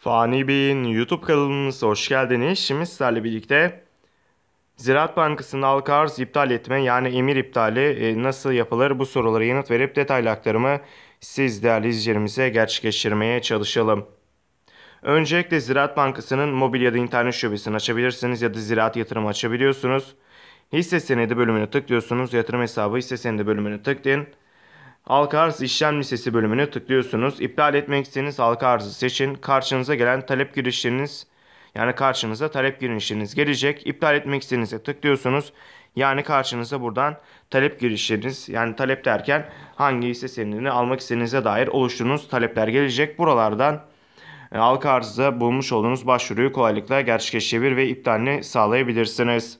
Fani Bey'in YouTube kanalımıza hoş geldiniz. Şimdi sizlerle birlikte Ziraat Bankası'nın halka arz iptal etme yani emir iptali e, nasıl yapılır bu sorulara yanıt verip detaylı aktarımı siz değerli izleyicilerimize gerçekleştirmeye çalışalım. Öncelikle Ziraat Bankası'nın mobil ya da internet şubesini açabilirsiniz ya da ziraat yatırımı açabiliyorsunuz. Hisse senedi bölümüne tıklıyorsunuz. Yatırım hesabı hisse senedi bölümüne tıklayın. Halka Arz İşlem Lisesi bölümüne tıklıyorsunuz. İptal etmek istediğiniz halka arzı seçin. Karşınıza gelen talep girişleriniz yani karşınıza talep girişleriniz gelecek. İptal etmek istediğinize tıklıyorsunuz. Yani karşınıza buradan talep girişleriniz yani talep derken hangi hisse senedini almak istediğinize dair oluşturduğunuz talepler gelecek. Buralardan e, halka arzda bulmuş olduğunuz başvuruyu kolaylıkla gerçekleştirebilir ve iptalini sağlayabilirsiniz.